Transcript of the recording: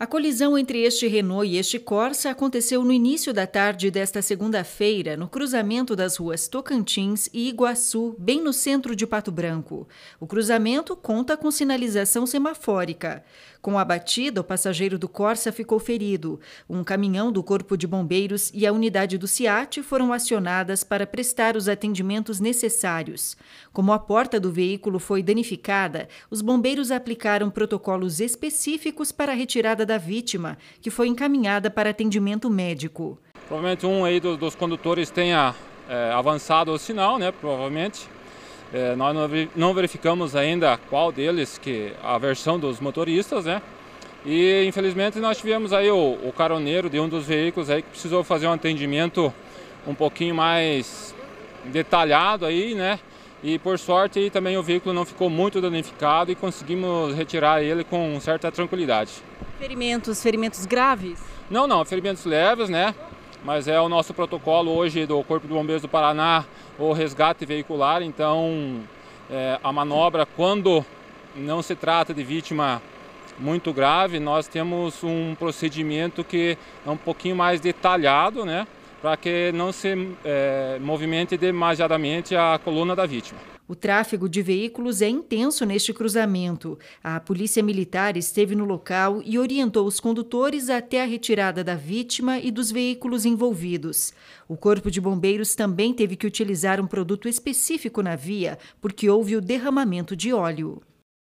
A colisão entre este Renault e este Corsa aconteceu no início da tarde desta segunda-feira, no cruzamento das ruas Tocantins e Iguaçu, bem no centro de Pato Branco. O cruzamento conta com sinalização semafórica. Com a batida, o passageiro do Corsa ficou ferido. Um caminhão do Corpo de Bombeiros e a unidade do CIAT foram acionadas para prestar os atendimentos necessários. Como a porta do veículo foi danificada, os bombeiros aplicaram protocolos específicos para a retirada da vítima, que foi encaminhada para atendimento médico. Provavelmente um aí dos, dos condutores tenha é, avançado o sinal, né? Provavelmente. É, nós não verificamos ainda qual deles, que a versão dos motoristas, né? E infelizmente nós tivemos aí o, o caroneiro de um dos veículos aí que precisou fazer um atendimento um pouquinho mais detalhado aí, né? E por sorte também o veículo não ficou muito danificado e conseguimos retirar ele com certa tranquilidade. Ferimentos, ferimentos graves? Não, não, ferimentos leves, né? Mas é o nosso protocolo hoje do Corpo de Bombeiros do Paraná, o resgate veicular. Então, é, a manobra, quando não se trata de vítima muito grave, nós temos um procedimento que é um pouquinho mais detalhado, né? para que não se é, movimente demasiadamente a coluna da vítima. O tráfego de veículos é intenso neste cruzamento. A polícia militar esteve no local e orientou os condutores até a retirada da vítima e dos veículos envolvidos. O Corpo de Bombeiros também teve que utilizar um produto específico na via, porque houve o derramamento de óleo.